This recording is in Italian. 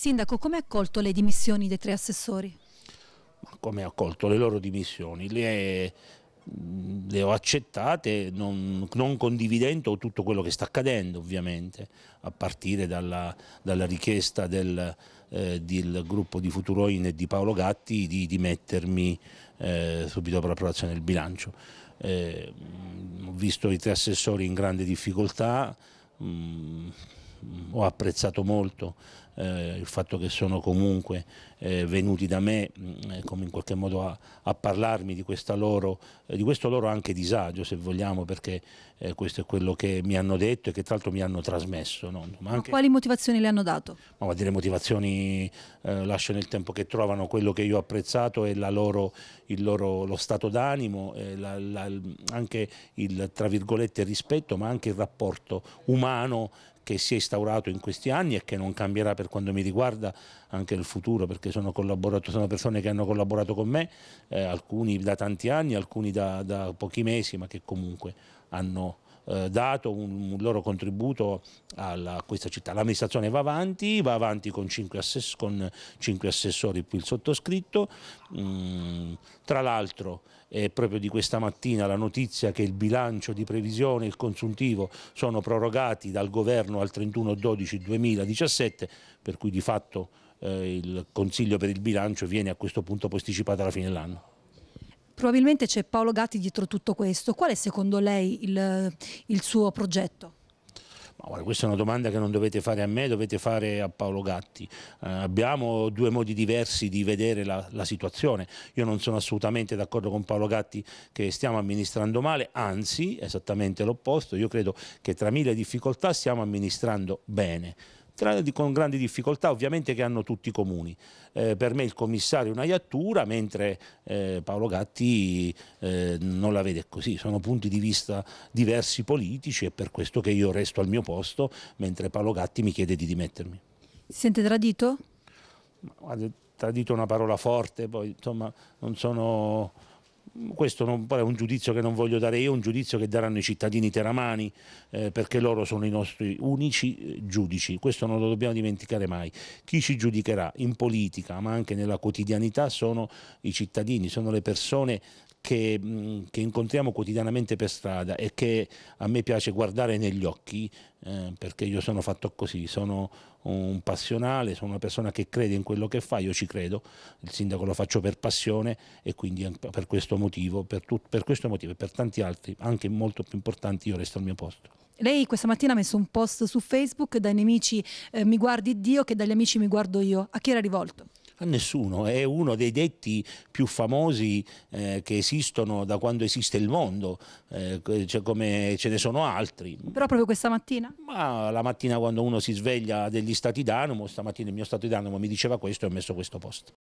Sindaco, come ha accolto le dimissioni dei tre assessori? Come ha accolto le loro dimissioni? Le, mm, le ho accettate non, non, condividendo tutto quello che sta accadendo ovviamente, a partire dalla, dalla richiesta del, eh, del, gruppo di Futuroin e di Paolo Gatti di dimettermi eh, subito per l'approvazione del bilancio. Eh, mm, ho visto i tre assessori in grande difficoltà. Mh, mm, ho apprezzato molto eh, il fatto che sono comunque eh, venuti da me mm, eh, come in qualche modo a, a parlarmi di, loro, eh, di, questo loro anche disagio se vogliamo perché eh, questo è quello che mi hanno detto e che tra l'altro mi hanno trasmesso. No? Ma anche... ma quali motivazioni le hanno dato? Ma, ma delle motivazioni eh, lascio nel tempo che trovano, quello che io ho apprezzato è loro, loro, lo stato d'animo, anche il rispetto ma anche il rapporto umano che si è instaurato in questi anni e che non cambierà per quanto mi riguarda anche nel futuro perché sono, sono persone che hanno collaborato con me, eh, alcuni da tanti anni, alcuni da, da pochi mesi, ma che comunque hanno eh, dato un, un, loro contributo alla, a questa città. L'amministrazione va avanti, va avanti con cinque, assess assessori più il sottoscritto, mm, tra l'altro è proprio di questa mattina la notizia che il bilancio di previsione e il consuntivo sono prorogati dal governo al 31-12-2017, per cui di fatto eh, il Consiglio per il bilancio viene a questo punto posticipato alla fine dell'anno. Probabilmente c'è Paolo Gatti dietro tutto questo. Qual è secondo lei il, il suo progetto? questa è una domanda che non dovete fare a me, dovete fare a Paolo Gatti. Eh, abbiamo due modi diversi di vedere la, la situazione. Io non sono assolutamente d'accordo con Paolo Gatti che stiamo amministrando male, anzi esattamente l'opposto. Io credo che tra mille difficoltà stiamo amministrando bene con grandi difficoltà ovviamente che hanno tutti i comuni. Eh, per me il commissario è una iattura, mentre eh, Paolo Gatti eh, non la vede così, sono punti di vista diversi politici e per questo che io resto al mio posto, mentre Paolo Gatti mi chiede di dimettermi. Si sente tradito? Guarda, tradito è una parola forte, poi insomma non sono questo non, è un giudizio che non voglio dare io, è un giudizio che daranno i cittadini teramani, eh, perché loro sono i nostri unici eh, giudici, questo non lo dobbiamo dimenticare mai. Chi ci giudicherà in politica, ma anche nella quotidianità, sono i cittadini, sono le persone che, che, incontriamo quotidianamente per strada e che a me piace guardare negli occhi, eh, perché io sono fatto così, sono un passionale, sono una persona che crede in quello che fa, io ci credo, il sindaco lo faccio per passione e quindi per questo motivo, per, per questo motivo e per tanti altri, anche molto più importanti, io resto al mio posto. Lei questa mattina ha messo un post su Facebook dai nemici eh, mi guardi Dio che dagli amici mi guardo io. A chi era rivolto? A nessuno, è uno dei detti più famosi eh, che esistono da quando esiste il mondo, eh, cioè come ce ne sono altri. Però proprio questa mattina? Ma la mattina quando uno si sveglia degli stati d'animo, stamattina il mio stato d'animo mi diceva questo e ho messo questo posto.